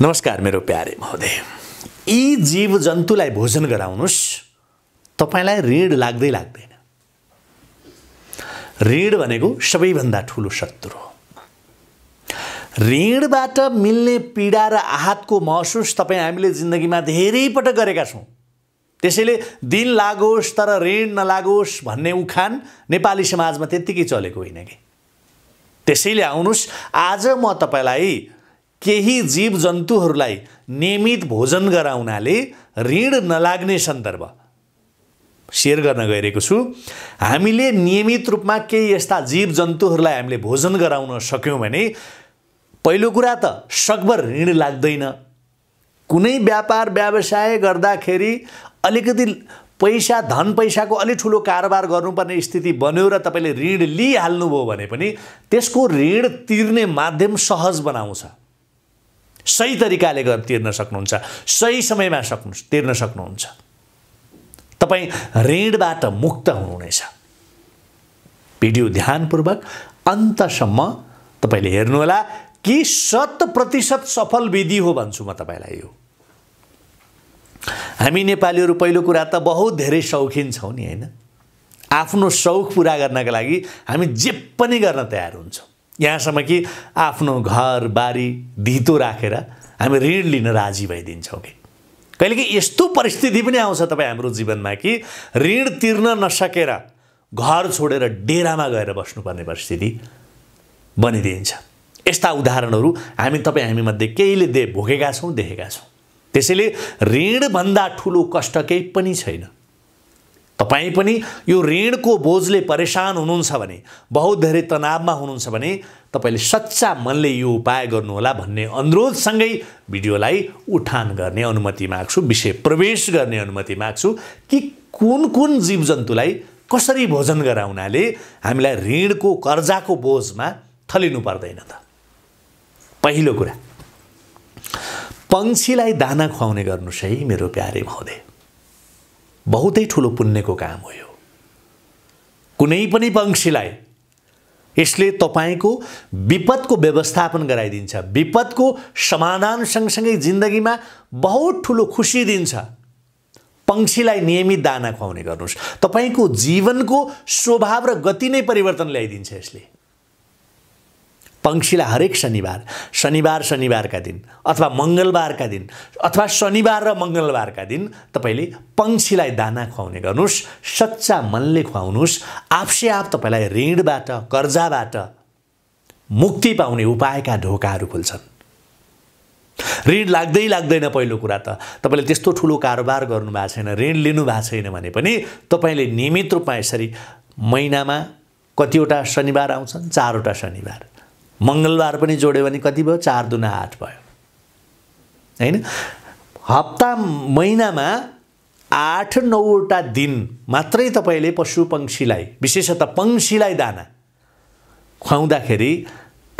नमस्कार मेरो प्यारे महोदय यी जीव जन्तुलाई भोजन गराउनुहोस् तपाईँलाई ऋण लाग्दै लाग्दैन ऋण भनेको सबैभन्दा ठुलो शत्रु हो ऋणबाट मिल्ने पीडा र आहतको महसुस तपाईँ हामीले जिन्दगीमा धेरै पटक गरेका छौँ त्यसैले दिन लागोस् तर ऋण नलागोस् भन्ने उखान नेपाली समाजमा त्यत्तिकै चलेको होइन कि त्यसैले आउनुहोस् आज म तपाईँलाई केही जीव जन्तुहरूलाई नियमित भोजन गराउनाले ऋण नलाग्ने सन्दर्भ सेयर गर्न गइरहेको छु हामीले नियमित रूपमा केही यस्ता जीव जन्तुहरूलाई हामीले भोजन गराउन सक्यौँ भने पहिलो कुरा त सकभर ऋण लाग्दैन कुनै व्यापार व्यवसाय गर्दाखेरि अलिकति पैसा धन पैसाको अलिक ठुलो कारोबार गर्नुपर्ने स्थिति बन्यो र तपाईँले ऋण लिइहाल्नुभयो भने पनि त्यसको ऋण तिर्ने माध्यम सहज बनाउँछ सही तरिकाले गर तिर्न सक्नुहुन्छ सही समयमा सक्नु तिर्न सक्नुहुन्छ तपाईँ ऋणबाट मुक्त हुनुहुनेछ भिडियो ध्यानपूर्वक अन्तसम्म तपाईँले हेर्नुहोला कि शत प्रतिशत सफल विधि हो भन्छु म तपाईँलाई यो हामी नेपालीहरू पहिलो कुरा त बहुत धेरै शौखिन छौँ नि होइन आफ्नो सौख पुरा गर्नका लागि हामी जे पनि गर्न तयार हुन्छौँ यहाँसम्म कि आफ्नो घर बारी धितो राखेर हामी ऋण लिन राजी भइदिन्छौँ कि कहिले कि यस्तो परिस्थिति पनि आउँछ तपाईँ हाम्रो जीवनमा कि ऋण तिर्न नसकेर घर छोडेर डेरामा गएर बस्नुपर्ने परिस्थिति बनिदिन्छ यस्ता उदाहरणहरू हामी तपाईँ हामीमध्ये केहीले दे भोगेका छौँ देखेका छौँ त्यसैले ऋणभन्दा ठुलो कष्ट केही पनि छैन तपाईँ पनि यो ऋणको बोझले परेसान हुनुहुन्छ भने बहुत धेरै तनावमा हुनुहुन्छ भने तपाईँले सच्चा मनले यो उपाय गर्नुहोला भन्ने अनुरोधसँगै भिडियोलाई उठान गर्ने अनुमति माग्छु विषय प्रवेश गर्ने अनुमति माग्छु कि कुन कुन जीवजन्तुलाई कसरी भोजन गराउनाले हामीलाई ऋणको कर्जाको बोझमा थलिनु पर्दैन त पहिलो कुरा पङ्क्षीलाई दाना खुवाउने गर्नुहोस् है मेरो प्यारे महोदय बहुतै ठुलो पुण्यको काम हो यो कुनै पनि वंशीलाई यसले तपाईँको विपदको व्यवस्थापन गराइदिन्छ विपदको समाधान सँगसँगै जिन्दगीमा बहुत ठुलो खुसी दिन्छ पङ्क्षीलाई नियमित दाना खुवाउने गर्नुहोस् तपाईँको जीवनको स्वभाव र गति नै परिवर्तन ल्याइदिन्छ यसले पङ्क्षीलाई हरेक शनिबार शनिबार शनिबारका दिन अथवा मङ्गलबारका दिन अथवा शनिबार र मङ्गलबारका दिन तपाईँले पङ्क्षीलाई दाना खुवाउने गर्नुहोस् सच्चा मनले खुवाउनुहोस् आफसे आप तपाईँलाई ऋणबाट कर्जाबाट मुक्ति पाउने उपायका ढोकाहरू खुल्छन् ऋण लाग्दै लाग्दैन पहिलो कुरा त तपाईँले त्यस्तो ठुलो कारोबार गर्नुभएको छैन ऋण लिनु भएको छैन भने पनि तपाईँले नियमित रूपमा यसरी महिनामा कतिवटा शनिबार आउँछन् चारवटा शनिबार मङ्गलबार पनि जोड्यो भने कति भयो चार दुना आठ भयो होइन हप्ता महिनामा आठ नौवटा दिन मात्रै तपाईँले पशु पक्षीलाई विशेषतः पङ्क्षीलाई दाना खुवाउँदाखेरि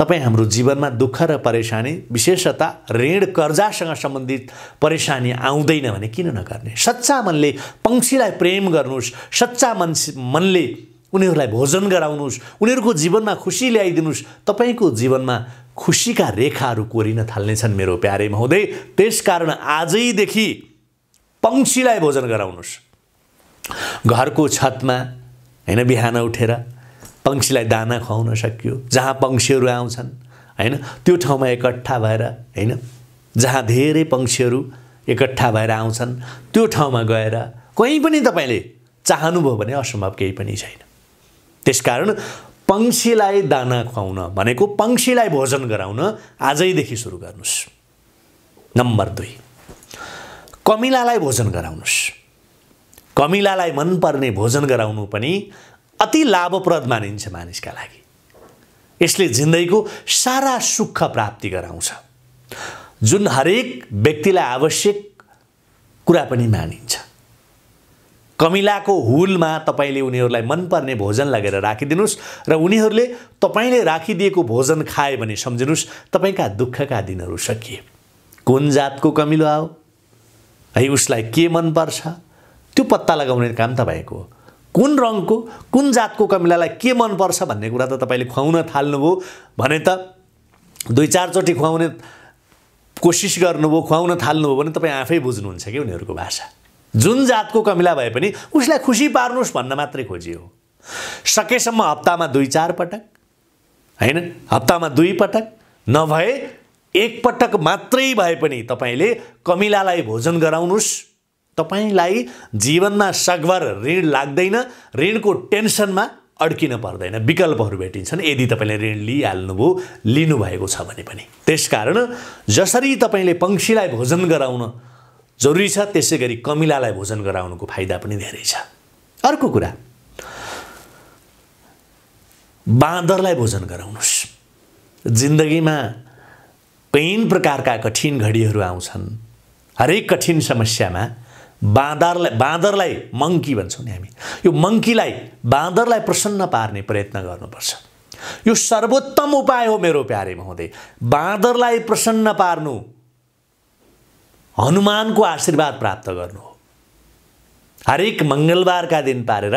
तपाईँ हाम्रो जीवनमा दुःख र परेसानी विशेषतः ऋण कर्जासँग सम्बन्धित परेशानी आउँदैन भने किन नगर्ने सच्चा मनले पङ्क्षीलाई प्रेम गर्नुहोस् सच्चा मन मनले उनीहरूलाई भोजन गराउनुहोस् उनीहरूको जीवनमा खुसी ल्याइदिनुहोस् तपाईँको जीवनमा खुसीका रेखाहरू कोरिन थाल्नेछन् मेरो प्यारे महोदय त्यसकारण आजैदेखि पङ्क्षीलाई भोजन गराउनुहोस् घरको छतमा होइन बिहान उठेर पङ्क्षीलाई दाना खुवाउन सकियो जहाँ पङ्क्षीहरू आउँछन् होइन त्यो ठाउँमा एकट्ठा भएर होइन जहाँ धेरै पङ्क्षीहरू एकट्ठा भएर आउँछन् त्यो ठाउँमा गएर कहीँ पनि तपाईँले चाहनुभयो भने असम्भव केही पनि छैन त्यसकारण पंक्षीलाई दाना खुवाउन भनेको पंक्षीलाई भोजन गराउन आजैदेखि सुरु गर्नुहोस् नम्बर दुई कमिलालाई भोजन गराउनुहोस् कमिलालाई मनपर्ने भोजन गराउनु पनि अति लाभप्रद मानिन्छ मानिसका लागि यसले जिन्दगीको सारा सुख प्राप्ति गराउँछ जुन हरेक व्यक्तिलाई आवश्यक कुरा पनि मानिन्छ कमिलाको हुलमा तपाईँले उनीहरूलाई मनपर्ने भोजन लगेर राखिदिनुहोस् र उनीहरूले तपाईँले राखिदिएको भोजन खाए भने सम्झिनुहोस् तपाईँका दुःखका दिनहरू सकिए कुन जातको कमिलो आओ है उसलाई के मनपर्छ त्यो पत्ता लगाउने काम तपाईँको हो कुन रङको कुन जातको कमिलालाई के मनपर्छ भन्ने कुरा त तपाईँले खुवाउन थाल्नुभयो भने त दुई चारचोटि खुवाउने कोसिस गर्नुभयो खुवाउन थाल्नुभयो भने तपाईँ आफै बुझ्नुहुन्छ कि उनीहरूको भाषा जुन जातको कमिला भए पनि उसलाई खुसी पार्नुहोस् भन्न मात्रै खोजियो सकेसम्म हप्तामा दुई चार पटक होइन हप्तामा दुई पटक नभए एकपटक मात्रै भए पनि तपाईँले कमिलालाई भोजन गराउनुहोस् तपाईँलाई जीवनमा सगभर ऋण लाग्दैन ऋणको टेन्सनमा अड्किन पर्दैन विकल्पहरू भेटिन्छन् यदि तपाईँले ऋण लिइहाल्नुभयो लिनुभएको छ भने पनि त्यसकारण जसरी तपाईँले पङ्क्षीलाई भोजन गराउन जरुरी छ त्यसै गरी कमिलालाई भोजन गराउनुको फाइदा पनि धेरै छ अर्को कुरा बाँदरलाई भोजन गराउनुहोस् जिन्दगीमा कैन प्रकारका कठिन घडीहरू आउँछन् हरेक कठिन समस्यामा बाँदरलाई बाँदरलाई मङ्की भन्छौँ नि हामी यो मङ्कीलाई बाँदरलाई प्रसन्न पार्ने प्रयत्न गर्नुपर्छ यो सर्वोत्तम उपाय हो मेरो प्यारे महोदय बाँदरलाई प्रसन्न पार्नु हनुमानको आशीर्वाद प्राप्त गर्नु हो हरेक मङ्गलबारका दिन पारेर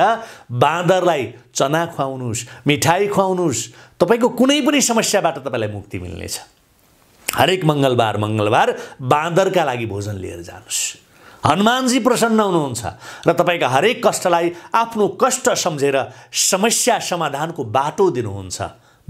बाँदरलाई चना खुवाउनुहोस् मिठाई खुवाउनुहोस् तपाईँको कुनै पनि समस्याबाट तपाईँलाई मुक्ति मिल्नेछ हरेक मङ्गलबार मङ्गलबार बाँदरका लागि भोजन लिएर जानुहोस् हनुमानजी प्रसन्न हुनुहुन्छ र तपाईँका हरेक कष्टलाई आफ्नो कष्ट सम्झेर समस्या समाधानको बाटो दिनुहुन्छ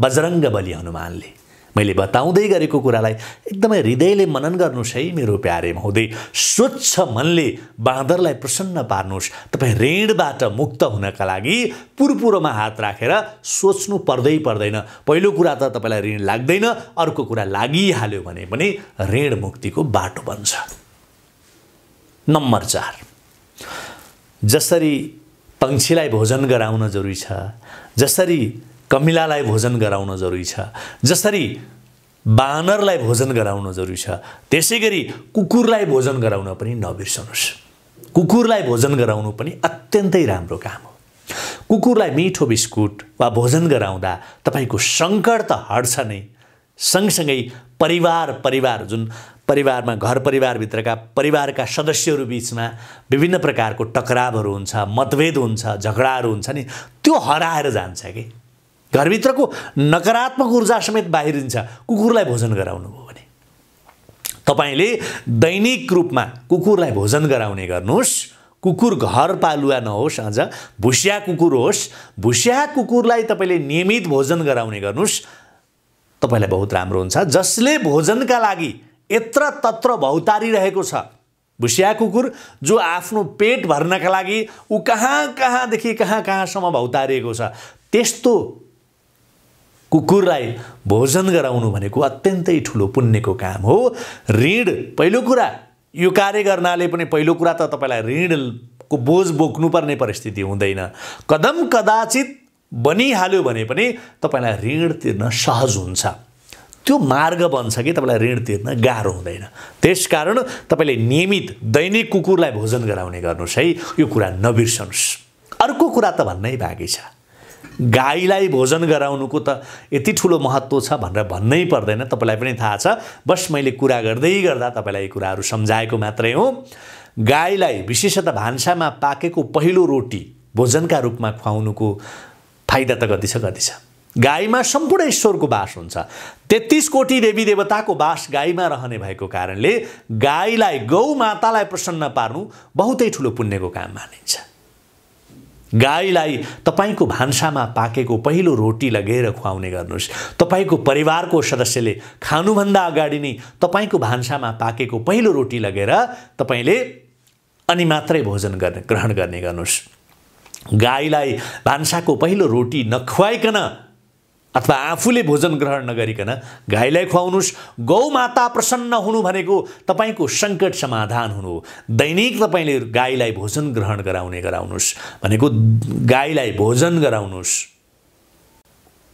बजरङ्ग बलि हनुमानले मैले बताउँदै गरेको कुरालाई एकदमै हृदयले मनन गर्नुहोस् है मेरो प्यारे महोदय स्वच्छ मनले बाँदरलाई प्रसन्न पार्नुहोस् तपाईँ ऋणबाट मुक्त हुनका लागि पुरपुरोमा हात राखेर सोच्नु पर्दै पर्दैन पहिलो कुरा त तपाईँलाई ऋण लाग्दैन अर्को कुरा लागिहाल्यो भने पनि ऋण मुक्तिको बाटो बन्छ नम्बर चार जसरी पङ्क्षीलाई भोजन गराउन जरुरी छ जसरी कमिलालाई भोजन गराउन जरुरी छ जसरी बानरलाई भोजन गराउन जरुरी छ त्यसै गरी कुकुरलाई भोजन गराउन पनि नबिर्सनुहोस् कुकुरलाई भोजन गराउनु पनि अत्यन्तै राम्रो काम हो कुकुरलाई मिठो बिस्कुट वा भोजन गराउँदा तपाईँको सङ्कट त हट्छ नै सँगसँगै परिवार परिवार जुन परिवारमा घर परिवारभित्रका परिवारका सदस्यहरू बिचमा विभिन्न प्रकारको टकरावहरू हुन्छ मतभेद हुन्छ झगडाहरू हुन्छ नि त्यो हराएर जान्छ कि घरभित्रको नकारात्मक ऊर्जा समेत बाहिरिन्छ कुकुरलाई भोजन गराउनु भयो भने तपाईँले दैनिक रूपमा कुकुरलाई भोजन गराउने गर्नुहोस् कुकुर घर पालुवा नहोस् अझ भुस्या कुकुर होस् भुस्या कुकुरलाई तपाईँले नियमित भोजन गराउने गर्नुहोस् तपाईँलाई बहुत राम्रो हुन्छ जसले भोजनका लागि यत्र तत्र भौतारिरहेको छ भुस्या कुकुर जो आफ्नो पेट भर्नका लागि ऊ कहाँ कहाँदेखि कहाँ कहाँसम्म भौतारिएको छ त्यस्तो कुकुरलाई भोजन गराउनु भनेको अत्यन्तै ठुलो पुण्यको काम हो ऋण पहिलो कुरा यो कार्य गर्नाले पनि पहिलो कुरा त तपाईँलाई ऋणको बोझ बोक्नुपर्ने परिस्थिति हुँदैन कदम कदाचित बनिहाल्यो भने पनि तपाईँलाई ऋण तिर्न सहज हुन्छ त्यो मार्ग बन्छ कि तपाईँलाई ऋण तिर्न गाह्रो हुँदैन त्यस कारण तपाईँले नियमित दैनिक कुकुरलाई भोजन गराउने गर्नुहोस् है यो कुरा नबिर्सनुहोस् अर्को कुरा त भन्नै बाँकी छ गाईलाई भोजन गराउनुको त यति ठुलो महत्त्व छ भनेर भन्नै पर्दैन तपाईँलाई पनि थाहा छ बस मैले कुरा गर्दै गर्दा तपाईँलाई यी कुराहरू सम्झाएको मात्रै हो गाईलाई विशेषतः भान्सामा पाकेको पहिलो रोटी भोजनका रूपमा खुवाउनुको फाइदा त कति छ कति छ गाईमा सम्पूर्ण ईश्वरको बास हुन्छ तेत्तिस कोटी देवी देवताको बास गाईमा रहने भएको कारणले गाईलाई गौमातालाई प्रसन्न पार्नु बहुतै ठुलो पुण्यको काम मानिन्छ गाईलाई तपाईँको भान्सामा पाकेको पहिलो रोटी लगेर खुवाउने गर्नुहोस् तपाईँको परिवारको सदस्यले खानुभन्दा अगाडि नै तपाईँको भान्सामा पाकेको पहिलो रोटी लगेर तपाईँले अनि मात्रै भोजन गर्ने ग्रहण गर्ने गर्नुहोस् गाईलाई भान्साको पहिलो रोटी नखुवाइकन अथवा आफूले भोजन ग्रहण नगरिकन गाईलाई खुवाउनुहोस् गौमाता प्रसन्न हुनु भनेको तपाईँको सङ्कट समाधान हुनु हो दैनिक तपाईँले गाईलाई भोजन ग्रहण गराउने गराउनुहोस् भनेको गाईलाई भोजन गराउनुहोस्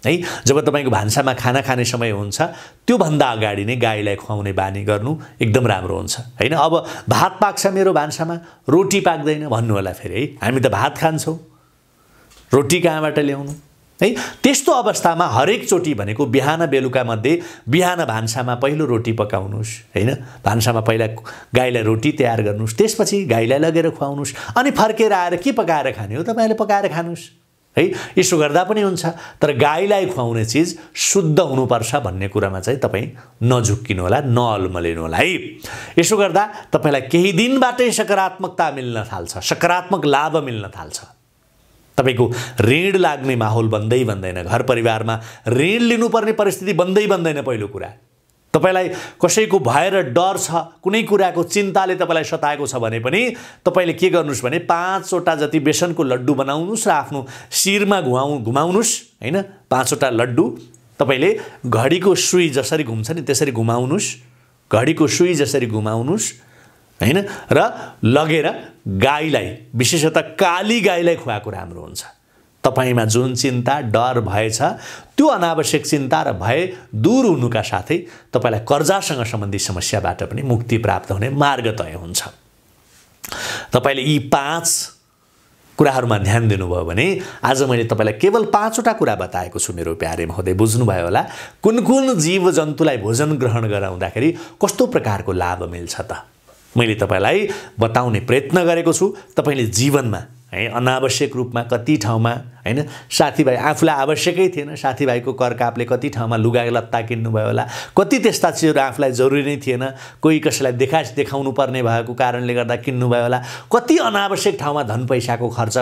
है जब तपाईँको भान्सामा खाना खाने समय हुन्छ त्योभन्दा अगाडि नै गाईलाई खुवाउने बानी गर्नु एकदम राम्रो हुन्छ होइन अब भात पाक्छ मेरो भान्सामा रोटी पाक्दैन भन्नु होला फेरि है हामी त भात खान्छौँ रोटी कहाँबाट ल्याउनु है त्यस्तो अवस्थामा हरेक चोटी भनेको बिहान बेलुका मध्ये बिहान भान्सामा पहिलो रोटी पकाउनुहोस् होइन भान्सामा पहिला गाईलाई रोटी तयार गर्नुहोस् त्यसपछि गाईलाई लगेर खुवाउनुहोस् अनि फर्केर आएर के पकाएर खाने हो तपाईँले पकाएर खानुहोस् है यसो गर्दा पनि हुन्छ तर गाईलाई खुवाउने चिज शुद्ध हुनुपर्छ भन्ने कुरामा चाहिँ तपाईँ नझुक्किनु होला नअल्मलिनु होला है यसो गर्दा तपाईँलाई केही दिनबाटै सकारात्मकता मिल्न थाल्छ सकारात्मक लाभ मिल्न थाल्छ तपाईँको ऋण लाग्ने माहौल बन्दै बन्दैन घर परिवारमा ऋण लिनुपर्ने परिस्थिति बन्दै बन्दैन पहिलो कुरा तपाईँलाई कसैको भएर डर छ कुनै कुराको चिन्ताले तपाईँलाई सताएको छ भने पनि तपाईँले के गर्नुहोस् भने पाँचवटा जति बेसनको लड्डु बनाउनुहोस् र आफ्नो शिरमा घुमाउ घुमाउनुहोस् होइन पाँचवटा लड्डु तपाईँले घडीको सुई जसरी घुम्छ नि त्यसरी घुमाउनुहोस् घडीको सुई जसरी घुमाउनुहोस् होइन र लगेर गाईलाई विशेषतः काली गाईलाई खुवाएको राम्रो हुन्छ तपाईँमा जुन चिन्ता डर भएछ त्यो अनावश्यक चिन्ता र भय दूर हुनुका साथै तपाईँलाई कर्जासँग सम्बन्धित समस्याबाट पनि मुक्ति प्राप्त हुने मार्ग तय हुन्छ तपाईँले यी पाँच कुराहरूमा ध्यान दिनुभयो भने आज मैले तपाईँलाई केवल पाँचवटा कुरा बताएको छु मेरो प्यारे महोदय बुझ्नुभयो होला कुन कुन जीव जन्तुलाई भोजन ग्रहण गराउँदाखेरि कस्तो प्रकारको लाभ मिल्छ त मैले तपाईँलाई बताउने प्रयत्न गरेको छु तपाईँले जीवनमा है अनावश्यक रूपमा कति ठाउँमा होइन साथीभाइ आफूलाई आवश्यकै थिएन साथीभाइको करकापले कति ठाउँमा लुगा लत्ता किन्नुभयो होला कति त्यस्ता चिजहरू आफूलाई जरुरी नै थिएन कोही कसैलाई देखा देखाउनु पर्ने भएको कारणले गर्दा किन्नुभयो होला कति अनावश्यक ठाउँमा धन पैसाको खर्च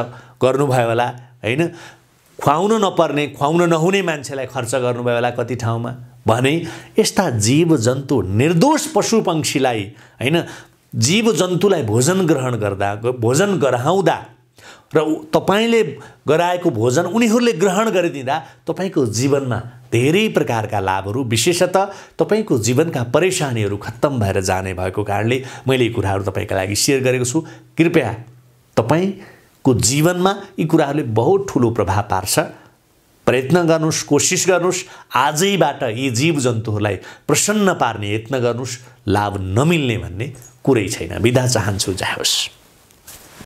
गर्नुभयो होला होइन खुवाउन नपर्ने खुवाउन नहुने मान्छेलाई खर्च गर्नुभयो होला कति ठाउँमा भने यस्ता जीव जन्तु निर्दोष पशु पक्षीलाई होइन जीव जन्तुलाई भोजन ग्रहण गर्दा भोजन गराउँदा र तपाईँले गराएको भोजन उनीहरूले ग्रहण गरिदिँदा तपाईँको जीवनमा धेरै प्रकारका लाभहरू विशेषतः तपाईँको जीवनका परेसानीहरू खत्तम भएर जाने भएको कारणले मैले यी कुराहरू तपाईँका लागि सेयर गरेको छु कृपया तपाईँको जीवनमा यी कुराहरूले बहुत ठुलो प्रभाव पार्छ प्रयत्न गर्नुहोस् कोसिस गर्नुहोस् आजैबाट यी जीव जन्तुहरूलाई प्रसन्न पार्ने यत्न गर्नुहोस् लाभ नमिल्ने भन्ने कुरै छैन बिदा चाहन्छु जाओस्